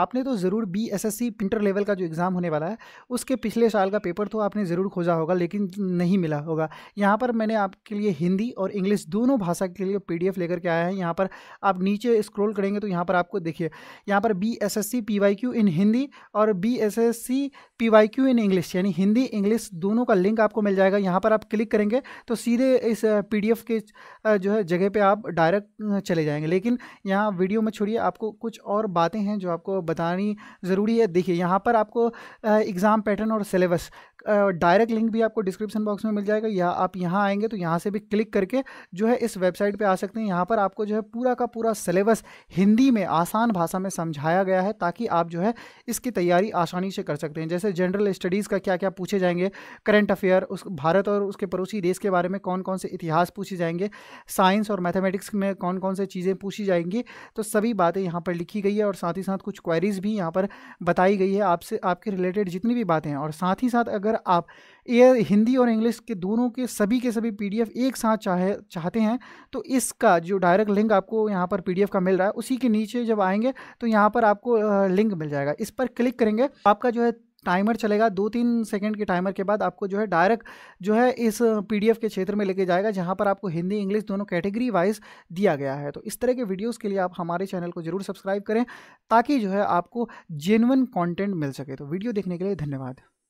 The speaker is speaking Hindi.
आपने तो ज़रूर B S S C inter level का जो एग्ज़ाम होने वाला है उसके पिछले साल का पेपर तो आपने ज़रूर खोजा होगा लेकिन नहीं मिला होगा यहाँ पर मैंने आपके लिए हिंदी और इंग्लिश दोनों भाषा के लिए पी लेकर के आया है यहाँ पर आप नीचे स्क्रोल करेंगे तो यहाँ पर आपको देखिए यहाँ पर B S S C P Y Q in Hindi और B S S C P Y Q in English यानी हिंदी इंग्लिश दोनों का लिंक आपको मिल जाएगा यहाँ पर आप क्लिक करेंगे तो सीधे इस पी डी एफ के जो है जगह पर आप डायरेक्ट चले जाएंगे लेकिन यहाँ वीडियो में छोड़िए आपको कुछ और बातें हैं जो आपको बतानी ज़रूरी है देखिए यहाँ पर आपको एग्ज़ाम पैटर्न और सिलेबस डायरेक्ट लिंक भी आपको डिस्क्रिप्शन बॉक्स में मिल जाएगा या आप यहाँ आएंगे तो यहाँ से भी क्लिक करके जो है इस वेबसाइट पे आ सकते हैं यहाँ पर आपको जो है पूरा का पूरा सिलेबस हिंदी में आसान भाषा में समझाया गया है ताकि आप जो है इसकी तैयारी आसानी से कर सकते हैं जैसे जनरल स्टडीज़ का क्या क्या पूछे जाएंगे करंट अफेयर उस भारत और उसके पड़ोसी देश के बारे में कौन कौन से इतिहास पूछे जाएंगे साइंस और मैथमेटिक्स में कौन कौन से चीज़ें पूछी जाएंगी तो सभी बातें यहाँ पर लिखी गई है और साथ ही साथ कुछ क्वेरीज़ भी यहाँ पर बताई गई है आपसे आपके रिलेटेड जितनी भी बातें हैं और साथ ही साथ अगर अगर आप ये हिंदी और इंग्लिश के दोनों के सभी के सभी पीडीएफ एक साथ चाहे चाहते हैं तो इसका जो डायरेक्ट लिंक आपको यहाँ पर पीडीएफ का मिल रहा है उसी के नीचे जब आएंगे तो यहाँ पर आपको लिंक मिल जाएगा इस पर क्लिक करेंगे आपका जो है टाइमर चलेगा दो तीन सेकंड के टाइमर के बाद आपको जो है डायरेक्ट जो है इस पीडीएफ के क्षेत्र में लेके जाएगा जहां पर आपको हिंदी इंग्लिश दोनों कैटेगरी वाइज दिया गया है तो इस तरह के वीडियोस के लिए आप हमारे चैनल को जरूर सब्सक्राइब करें ताकि जो है आपको जेनवन कॉन्टेंट मिल सके तो वीडियो देखने के लिए धन्यवाद